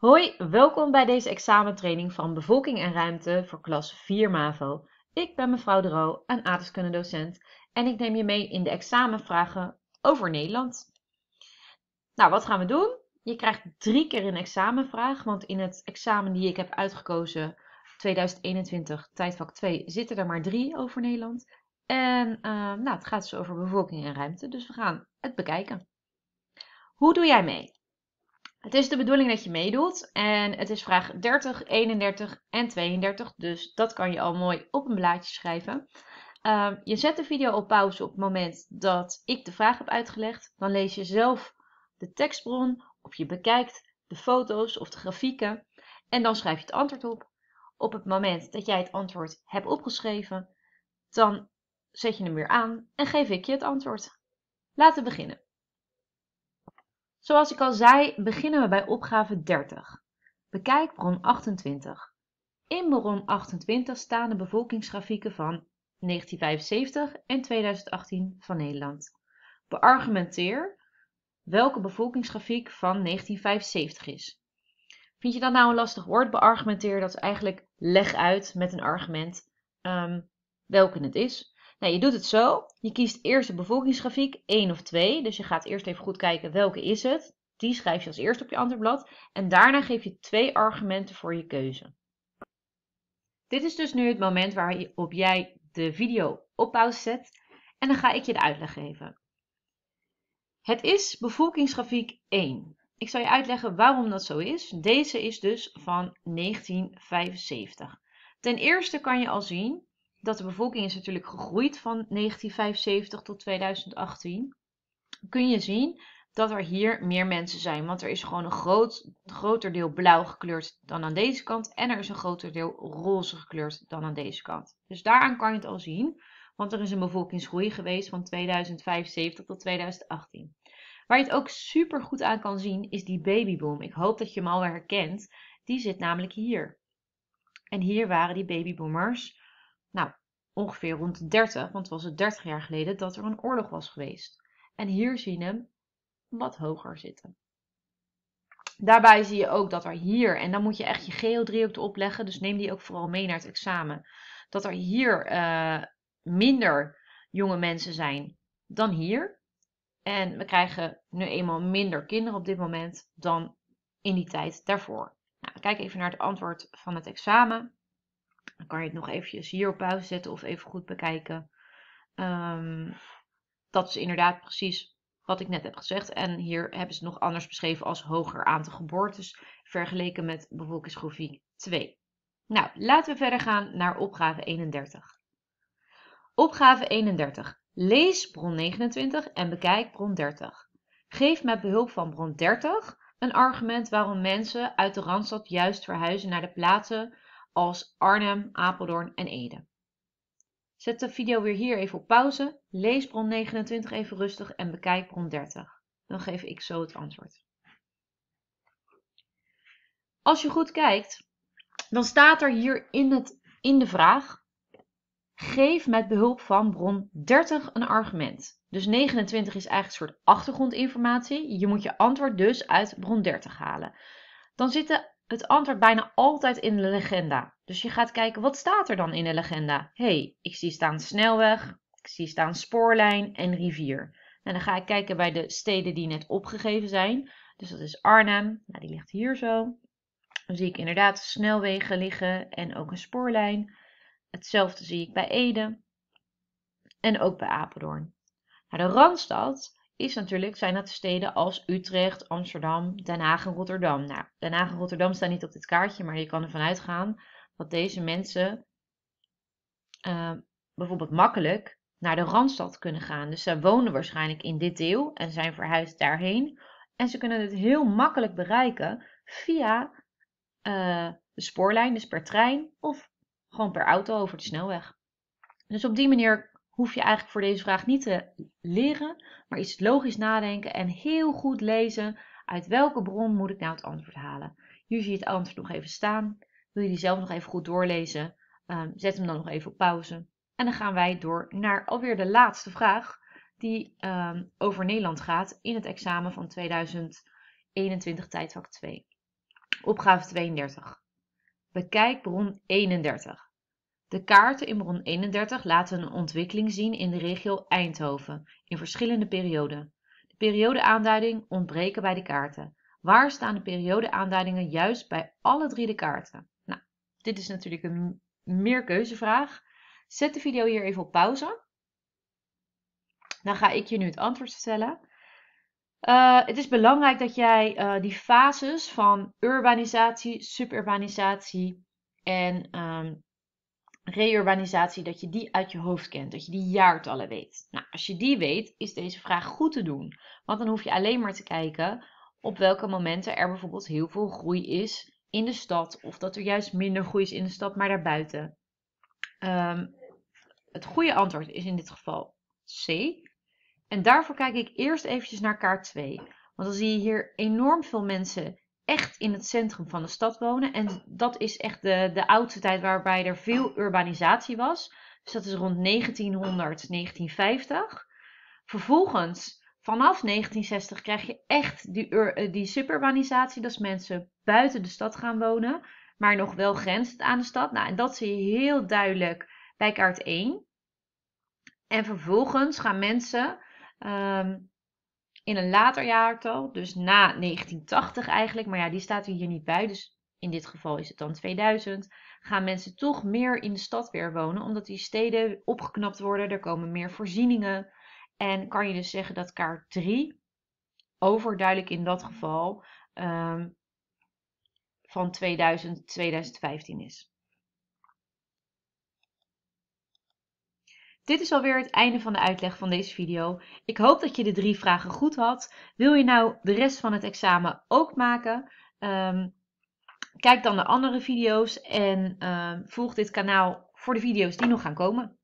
Hoi, welkom bij deze examentraining van Bevolking en Ruimte voor klas 4 MAVO. Ik ben mevrouw De Roo, een aardrijkskundedocent en ik neem je mee in de examenvragen over Nederland. Nou, wat gaan we doen? Je krijgt drie keer een examenvraag, want in het examen die ik heb uitgekozen 2021, tijdvak 2, zitten er maar drie over Nederland. En eh, nou, het gaat dus over bevolking en ruimte, dus we gaan het bekijken. Hoe doe jij mee? Het is de bedoeling dat je meedoet en het is vraag 30, 31 en 32, dus dat kan je al mooi op een blaadje schrijven. Ehm, je zet de video op pauze op het moment dat ik de vraag heb uitgelegd. Dan lees je zelf de tekstbron of je bekijkt de foto's of de grafieken en dan schrijf je het antwoord op. Op het moment dat jij het antwoord hebt opgeschreven, dan zet je hem weer aan en geef ik je het antwoord. Laten we beginnen. Zoals ik al zei, beginnen we bij opgave 30. Bekijk bron 28. In bron 28 staan de bevolkingsgrafieken van 1975 en 2018 van Nederland. Beargumenteer welke bevolkingsgrafiek van 1975 is. Vind je dat nou een lastig woord, beargumenteer? Dat is eigenlijk leg uit met een argument ehm, welke het is. Nou, je doet het zo. Je kiest eerst de bevolkingsgrafiek, 1 of 2. Dus je gaat eerst even goed kijken welke is het. Die schrijf je als eerste op je antwoordblad. En daarna geef je twee argumenten voor je keuze. Dit is dus nu het moment waarop jij de video op pauze zet. En dan ga ik je de uitleg geven. Het is bevolkingsgrafiek 1. Ik zal je uitleggen waarom dat zo is. Deze is dus van 1975. Ten eerste kan je al zien dat de bevolking is natuurlijk gegroeid van 1975 tot 2018, kun je zien dat er hier meer mensen zijn. Want er is gewoon een groot, groter deel blauw gekleurd dan aan deze kant. En er is een groter deel roze gekleurd dan aan deze kant. Dus daaraan kan je het al zien. Want er is een bevolkingsgroei geweest van 2075 tot 2018. Waar je het ook super goed aan kan zien is die babyboom. Ik hoop dat je hem al herkent. Die zit namelijk hier. En hier waren die babyboomers ongeveer rond de 30, want het was het 30 jaar geleden dat er een oorlog was geweest. En hier zien we hem wat hoger zitten. Daarbij zie je ook dat er hier, en dan moet je echt je geodriehoek erop leggen, dus neem die ook vooral mee naar het examen, dat er hier eh, minder jonge mensen zijn dan hier. En we krijgen nu eenmaal minder kinderen op dit moment dan in die tijd daarvoor. Nou, kijk even naar het antwoord van het examen. Dan kan je het nog eventjes hier op pauze zetten of even goed bekijken. Ehm, dat is inderdaad precies wat ik net heb gezegd. En hier hebben ze het nog anders beschreven als hoger aantal geboortes vergeleken met bevolkingsgroep 2. Nou, laten we verder gaan naar opgave 31. Opgave 31. Lees bron 29 en bekijk bron 30. Geef met behulp van bron 30 een argument waarom mensen uit de Randstad juist verhuizen naar de plaatsen als Arnhem, Apeldoorn en Ede. Zet de video weer hier even op pauze, lees bron 29 even rustig en bekijk bron 30. Dan geef ik zo het antwoord. Als je goed kijkt, dan staat er hier in, het, in de vraag: geef met behulp van bron 30 een argument. Dus 29 is eigenlijk een soort achtergrondinformatie. Je moet je antwoord dus uit bron 30 halen. Dan zitten het antwoord bijna altijd in de legenda. Dus je gaat kijken, wat staat er dan in de legenda? hey, ik zie staan snelweg, ik zie staan spoorlijn en rivier. En nou, dan ga ik kijken bij de steden die net opgegeven zijn. Dus dat is Arnhem, nou, die ligt hier zo. Dan zie ik inderdaad snelwegen liggen en ook een spoorlijn. Hetzelfde zie ik bij Ede en ook bij Apeldoorn. Nou, de Randstad is natuurlijk, zijn dat steden als Utrecht, Amsterdam, Den Haag en Rotterdam. Nou, Den Haag en Rotterdam staan niet op dit kaartje, maar je kan ervan uitgaan dat deze mensen eh, bijvoorbeeld makkelijk naar de Randstad kunnen gaan. Dus ze wonen waarschijnlijk in dit deel en zijn verhuisd daarheen. En ze kunnen het heel makkelijk bereiken via eh, de spoorlijn, dus per trein of gewoon per auto over de snelweg. Dus op die manier hoef je eigenlijk voor deze vraag niet te leren, maar iets logisch nadenken en heel goed lezen uit welke bron moet ik nou het antwoord halen. Hier zie je het antwoord nog even staan. Wil je die zelf nog even goed doorlezen? Ehm, zet hem dan nog even op pauze. En dan gaan wij door naar alweer de laatste vraag die ehm, over Nederland gaat in het examen van 2021 tijdvak 2. Opgave 32. Bekijk bron 31. De kaarten in bron 31 laten een ontwikkeling zien in de regio Eindhoven in verschillende perioden. De periodeaanduiding ontbreken bij de kaarten. Waar staan de periodeaanduidingen juist bij alle drie de kaarten? Nou, dit is natuurlijk een meerkeuzevraag. Zet de video hier even op pauze. Dan ga ik je nu het antwoord vertellen. Eh, het is belangrijk dat jij eh, die fases van urbanisatie, suburbanisatie en um, Reurbanisatie, dat je die uit je hoofd kent, dat je die jaartallen weet. Nou, als je die weet, is deze vraag goed te doen. Want dan hoef je alleen maar te kijken op welke momenten er bijvoorbeeld heel veel groei is in de stad, of dat er juist minder groei is in de stad, maar daarbuiten. Ehm, het goede antwoord is in dit geval C. En daarvoor kijk ik eerst eventjes naar kaart 2. Want dan zie je hier enorm veel mensen echt in het centrum van de stad wonen. En dat is echt de, de oudste tijd waarbij er veel urbanisatie was. Dus dat is rond 1900, 1950. Vervolgens, vanaf 1960, krijg je echt die, eh, die suburbanisatie. Dat is mensen buiten de stad gaan wonen, maar nog wel grenzend aan de stad. Nou, en dat zie je heel duidelijk bij kaart 1. En vervolgens gaan mensen ehm, in een later jaartal, dus na 1980 eigenlijk, maar ja, die staat er hier niet bij, dus in dit geval is het dan 2000, gaan mensen toch meer in de stad weer wonen, omdat die steden opgeknapt worden, er komen meer voorzieningen. En kan je dus zeggen dat kaart 3, overduidelijk in dat geval, ehm, van 2000, 2015 is. Dit is alweer het einde van de uitleg van deze video. Ik hoop dat je de drie vragen goed had. Wil je nou de rest van het examen ook maken? Ehm, kijk dan de andere video's en ehm, volg dit kanaal voor de video's die nog gaan komen.